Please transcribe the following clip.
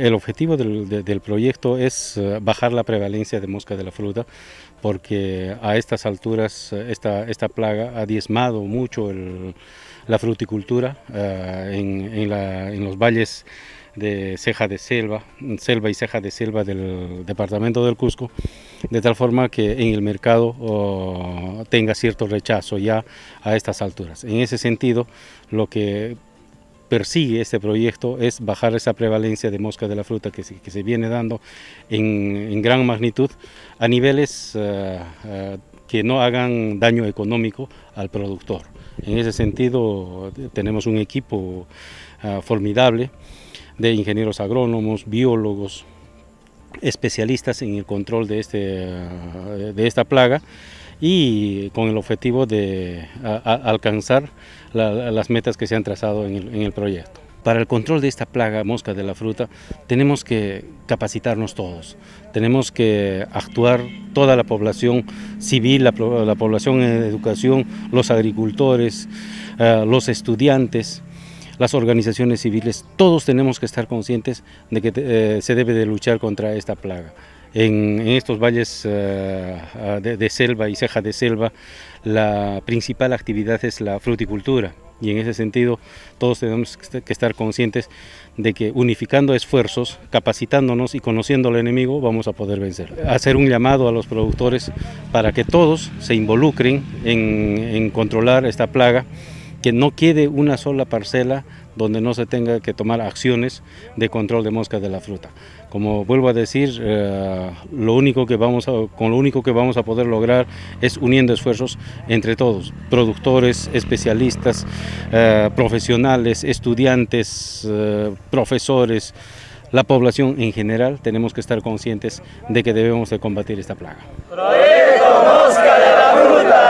El objetivo del, proyecto es eh, bajar la prevalencia de mosca de la fruta porque a estas alturas eh, esta, esta plaga ha diezmado mucho la fruticultura eh, en, los valles de ceja de selva, selva y ceja de selva del departamento del Cusco, de tal forma que en el mercado oh, tenga cierto rechazo ya a estas alturas. En ese sentido, lo que persigue este proyecto es bajar esa prevalencia de mosca de la fruta que se, viene dando en, gran magnitud a niveles eh, eh, que no hagan daño económico al productor. En ese sentido eh, tenemos un equipo formidable de ingenieros agrónomos, biólogos, especialistas en el control de, este, de esta plaga y con el objetivo de alcanzar las metas que se han trazado en el, proyecto. Para el control de esta plaga mosca de la fruta tenemos que capacitarnos todos, tenemos que actuar toda la población civil, la, población en educación, los agricultores, eh, los estudiantes, las organizaciones civiles, todos tenemos que estar conscientes de que eh, se debe de luchar contra esta plaga. En, estos valles eh, ah, de, selva y ceja de selva, la principal actividad es la fruticultura y en ese sentido todos tenemos que estar conscientes de que unificando esfuerzos, capacitándonos y conociendo al enemigo vamos a poder vencer. Hacer un llamado a los productores para que todos se involucren en controlar esta plaga que no quede una sola parcela donde no se tenga que tomar acciones de control de moscas de la fruta. Como vuelvo a decir, eh, lo único que vamos a, con lo único que vamos a poder lograr es uniendo esfuerzos entre todos, productores, especialistas, eh, profesionales, estudiantes, eh, profesores, la población en general, tenemos que estar conscientes de que debemos de combatir esta plaga. la Fruta!